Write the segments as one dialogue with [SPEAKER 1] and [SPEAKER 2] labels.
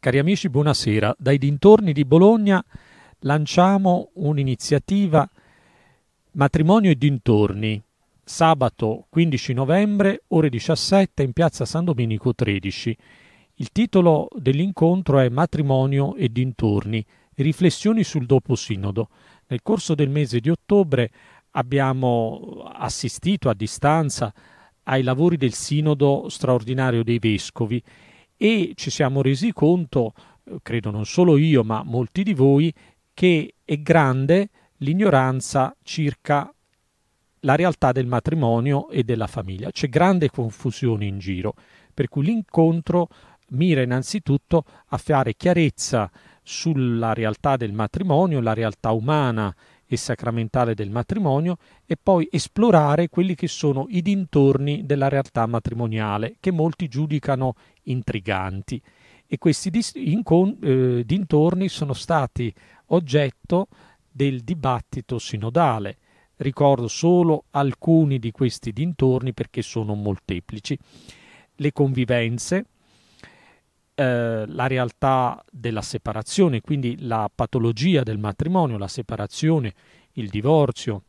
[SPEAKER 1] Cari amici, buonasera. Dai dintorni di Bologna lanciamo un'iniziativa Matrimonio e dintorni. Sabato 15 novembre, ore 17, in piazza San Domenico 13. Il titolo dell'incontro è Matrimonio e dintorni, riflessioni sul dopo sinodo. Nel corso del mese di ottobre abbiamo assistito a distanza ai lavori del sinodo straordinario dei vescovi e ci siamo resi conto, eh, credo non solo io ma molti di voi, che è grande l'ignoranza circa la realtà del matrimonio e della famiglia. C'è grande confusione in giro, per cui l'incontro mira innanzitutto a fare chiarezza sulla realtà del matrimonio, la realtà umana e sacramentale del matrimonio e poi esplorare quelli che sono i dintorni della realtà matrimoniale che molti giudicano intriganti e questi eh, dintorni sono stati oggetto del dibattito sinodale. Ricordo solo alcuni di questi dintorni perché sono molteplici. Le convivenze, eh, la realtà della separazione, quindi la patologia del matrimonio, la separazione, il divorzio,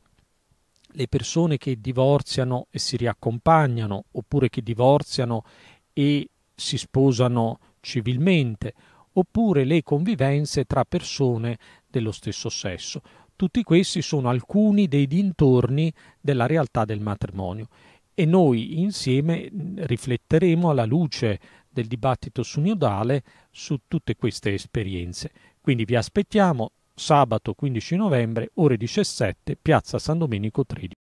[SPEAKER 1] le persone che divorziano e si riaccompagnano, oppure che divorziano e si sposano civilmente, oppure le convivenze tra persone dello stesso sesso. Tutti questi sono alcuni dei dintorni della realtà del matrimonio e noi insieme mm, rifletteremo alla luce del dibattito sinodale su tutte queste esperienze. Quindi vi aspettiamo sabato 15 novembre, ore 17, piazza San Domenico 13.